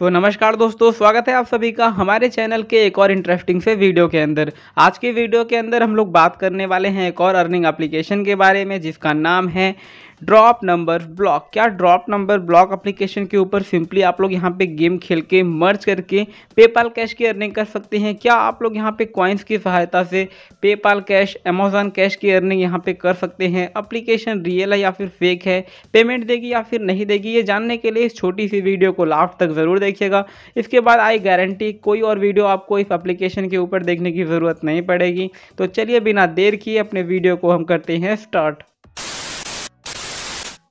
तो so, नमस्कार दोस्तों स्वागत है आप सभी का हमारे चैनल के एक और इंटरेस्टिंग से वीडियो के अंदर आज के वीडियो के अंदर हम लोग बात करने वाले हैं एक और अर्निंग एप्लीकेशन के बारे में जिसका नाम है ड्रॉप नंबर ब्लॉक क्या ड्रॉप नंबर ब्लॉक एप्लीकेशन के ऊपर सिंपली आप लोग यहाँ पे गेम खेल के मर्ज करके पेपाल कैश की अर्निंग कर सकते हैं क्या आप लोग यहाँ पे कॉइन्स की सहायता से पेपाल कैश अमेजोन कैश की अर्निंग यहाँ पे कर सकते हैं अप्लीकेशन रियल है या फिर फेक है पेमेंट देगी या फिर नहीं देगी ये जानने के लिए इस छोटी सी वीडियो को लास्ट तक ज़रूर देखिएगा इसके बाद आई गारंटी कोई और वीडियो आपको इस अप्लीकेशन के ऊपर देखने की ज़रूरत नहीं पड़ेगी तो चलिए बिना देर किए अपने वीडियो को हम करते हैं स्टार्ट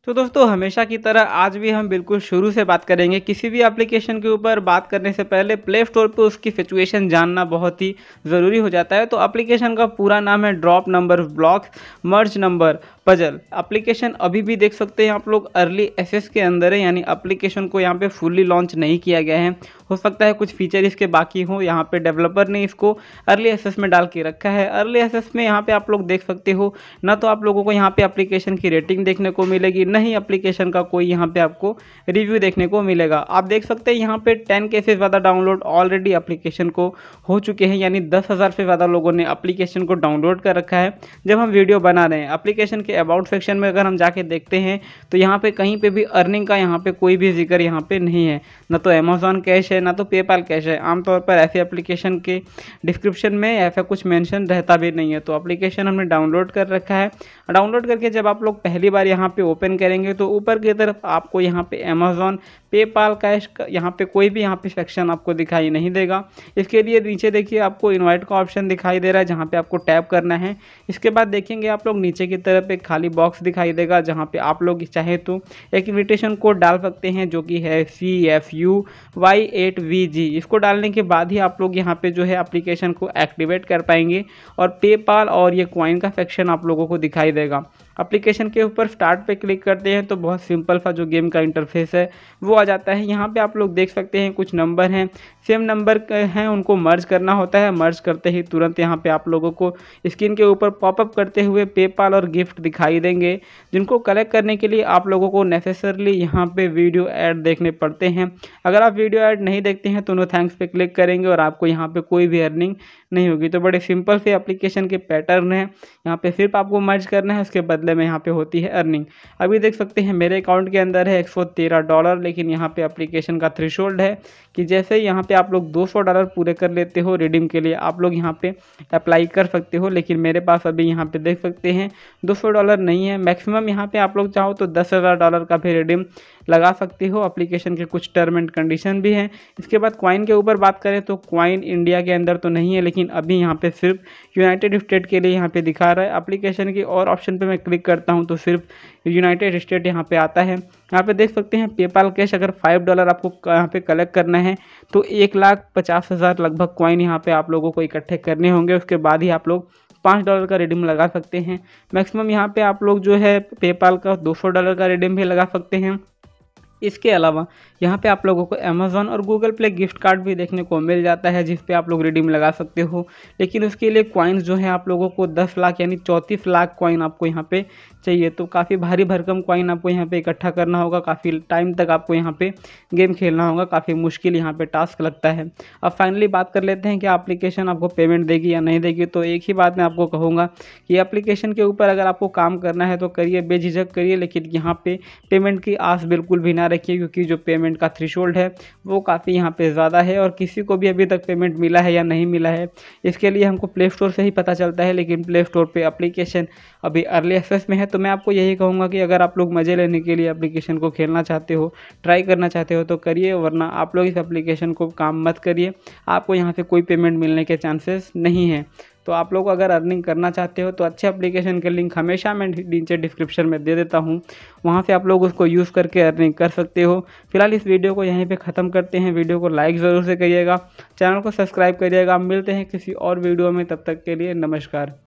तो दोस्तों हमेशा की तरह आज भी हम बिल्कुल शुरू से बात करेंगे किसी भी एप्लीकेशन के ऊपर बात करने से पहले प्ले स्टोर पर उसकी सिचुएशन जानना बहुत ही ज़रूरी हो जाता है तो एप्लीकेशन का पूरा नाम है drop number blocks merge number puzzle application अभी भी देख सकते हैं आप लोग अर्ली एसेस के अंदर है यानी एप्लीकेशन को यहाँ पे फुल्ली लॉन्च नहीं किया गया है हो सकता है कुछ फीचर इसके बाकी हों यहाँ पे डेवलपर ने इसको अर्ली एक्सेस में डाल के रखा है अर्ली एक्सेस में यहाँ पे आप लोग देख सकते हो ना तो आप लोगों को यहाँ पे एप्लीकेशन की रेटिंग देखने को मिलेगी ना ही अप्लीकेशन का कोई यहाँ पे आपको रिव्यू देखने को मिलेगा आप देख सकते हैं यहाँ पे टेन के से ज़्यादा डाउनलोड ऑलरेडी अप्लीकेशन को हो चुके हैं यानी दस हज़ार से ज़्यादा लोगों ने अप्लीकेशन को डाउनलोड कर रखा है जब हम वीडियो बना रहे हैं अप्लीकेशन के अबाउट सेक्शन में अगर हम जाके देखते हैं तो यहाँ पर कहीं पर भी अर्निंग का यहाँ पर कोई भी जिक्र यहाँ पर नहीं है ना तो अमेजोन कैश है है ना तो पेपाल कैश है आमतौर पर ऐसे एप्लीकेशन के डिस्क्रिप्शन में ऐसा कुछ मेंशन रहता भी नहीं है तो एप्लीकेशन हमने डाउनलोड कर रखा है डाउनलोड करके जब आप लोग पहली बार यहाँ पे ओपन करेंगे तो ऊपर की तरफ आपको यहाँ पे अमेजोन पेपाल कैश यहाँ पे कोई भी यहाँ पे सेक्शन आपको दिखाई नहीं देगा इसके लिए नीचे देखिए आपको इन्वाइट का ऑप्शन दिखाई दे रहा है जहाँ पर आपको टैप करना है इसके बाद देखेंगे आप लोग नीचे की तरफ एक खाली बॉक्स दिखाई देगा जहाँ पे आप लोग चाहे तो एक इन्विटेशन कोड डाल सकते हैं जो कि है C F U Y A eight V G इसको डालने के बाद ही आप लोग यहाँ पे जो है एप्लीकेशन को एक्टिवेट कर पाएंगे और पेपाल और ये कॉइन का सेक्शन आप लोगों को दिखाई देगा अप्लीकेशन के ऊपर स्टार्ट पे क्लिक करते हैं तो बहुत सिंपल सा जो गेम का इंटरफेस है वो आ जाता है यहाँ पे आप लोग देख सकते हैं कुछ नंबर हैं सेम नंबर हैं उनको मर्ज करना होता है मर्ज करते ही तुरंत यहाँ पे आप लोगों को स्क्रीन के ऊपर पॉपअप करते हुए पेपाल और गिफ्ट दिखाई देंगे जिनको कलेक्ट करने के लिए आप लोगों को नेसेसरली यहाँ पर वीडियो एड देखने पड़ते हैं अगर आप वीडियो एड नहीं देखते हैं तो उन्हें थैंक्स पर क्लिक करेंगे और आपको यहाँ पर कोई भी अर्निंग नहीं होगी तो बड़े सिंपल से अप्लीकेशन के पैटर्न हैं यहाँ पर सिर्फ आपको मर्ज करना है उसके बदले मतलब में यहाँ पे होती है अर्निंग अभी देख सकते हैं मेरे अकाउंट के अंदर है एक डॉलर लेकिन यहाँ पे अप्लीकेशन का थ्री है कि जैसे यहाँ पे आप लोग 200 डॉलर पूरे कर लेते हो रिडीम के लिए आप लोग यहाँ पे अप्लाई कर सकते हो लेकिन मेरे पास अभी यहाँ पे देख सकते हैं 200 डॉलर नहीं है मैक्सिमम यहाँ पे आप लोग चाहो तो दस डॉलर का भी रिडीम लगा सकते हो अप्लीकेशन के कुछ टर्म एंड कंडीशन भी हैं इसके बाद क्वाइन के ऊपर बात करें तो क्वाइन इंडिया के अंदर तो नहीं है लेकिन अभी यहाँ पर सिर्फ यूनाइटेड स्टेट के लिए यहाँ पर दिखा रहा है अप्लीकेशन के और ऑप्शन पर मैं क्लिक करता हूँ तो सिर्फ यूनाइटेड स्टेट यहाँ पर आता है यहाँ पे देख सकते हैं पेपाल कैश अगर फाइव डॉलर आपको यहाँ पे कलेक्ट करना है तो एक लाख पचास हज़ार लगभग क्वाइन यहाँ पे आप लोगों को इकट्ठे करने होंगे उसके बाद ही आप लोग पाँच डॉलर का रिडीम लगा सकते हैं मैक्सिमम यहाँ पे आप लोग जो है पेपाल का दो सौ डॉलर का रिडीम भी लगा सकते हैं इसके अलावा यहाँ पे आप लोगों को अमेज़ॉन और गूगल प्ले गिफ्ट कार्ड भी देखने को मिल जाता है जिस पे आप लोग रिडीम लगा सकते हो लेकिन उसके लिए कॉइन्स जो है आप लोगों को 10 लाख यानी चौंतीस लाख कॉइन आपको यहाँ पे चाहिए तो काफ़ी भारी भरकम कॉइन आपको यहाँ पे इकट्ठा करना होगा काफ़ी टाइम तक आपको यहाँ पर गेम खेलना होगा काफ़ी मुश्किल यहाँ पर टास्क लगता है अब फाइनली बात कर लेते हैं कि अप्लीकेशन आपको पेमेंट देगी या नहीं देगी तो एक ही बात मैं आपको कहूँगा कि अप्लीकेशन के ऊपर अगर आपको काम करना है तो करिए बेझिझक करिए लेकिन यहाँ पर पेमेंट की आस बिल्कुल भी ना रखिए क्योंकि जो पेमेंट का थ्री है वो काफ़ी यहाँ पे ज़्यादा है और किसी को भी अभी तक पेमेंट मिला है या नहीं मिला है इसके लिए हमको प्ले स्टोर से ही पता चलता है लेकिन प्ले स्टोर पर अप्लीकेशन अभी अर्ली एक्सेस में है तो मैं आपको यही कहूँगा कि अगर आप लोग मज़े लेने के लिए अप्लीकेशन को खेलना चाहते हो ट्राई करना चाहते हो तो करिए वरना आप लोग इस एप्लीकेशन को काम मत करिए आपको यहाँ से कोई पेमेंट मिलने के चांसेस नहीं है तो आप लोग अगर अर्निंग करना चाहते हो तो अच्छे एप्लीकेशन के लिंक हमेशा मैं नीचे डिस्क्रिप्शन में दे देता हूँ वहाँ से आप लोग उसको यूज़ करके अर्निंग कर सकते हो फिलहाल इस वीडियो को यहीं पर ख़त्म करते हैं वीडियो को लाइक ज़रूर से करिएगा चैनल को सब्सक्राइब करिएगा मिलते हैं किसी और वीडियो में तब तक के लिए नमस्कार